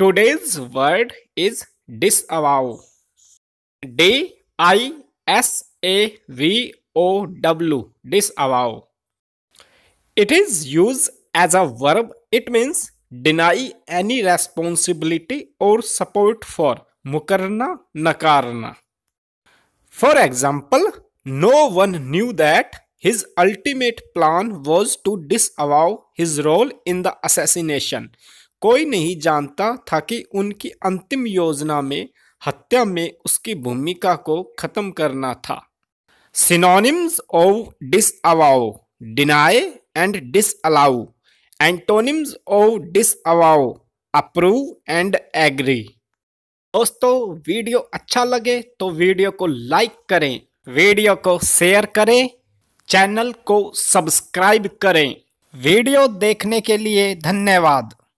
Today's word is disavow. D I S A V O W. Disavow. It is used as a verb. It means deny any responsibility or support for. Mukarna, nakarna. For example, no one knew that his ultimate plan was to disavow his role in the assassination कोई नहीं जानता था कि उनकी अंतिम योजना में हत्या में उसकी भूमिका को खत्म करना था synonyms of disavow deny and disallow antonyms of disavow approve and agree दोस्तों वीडियो अच्छा लगे तो वीडियो को लाइक करें वीडियो को शेयर करें चैनल को सब्सक्राइब करें वीडियो देखने के लिए धन्यवाद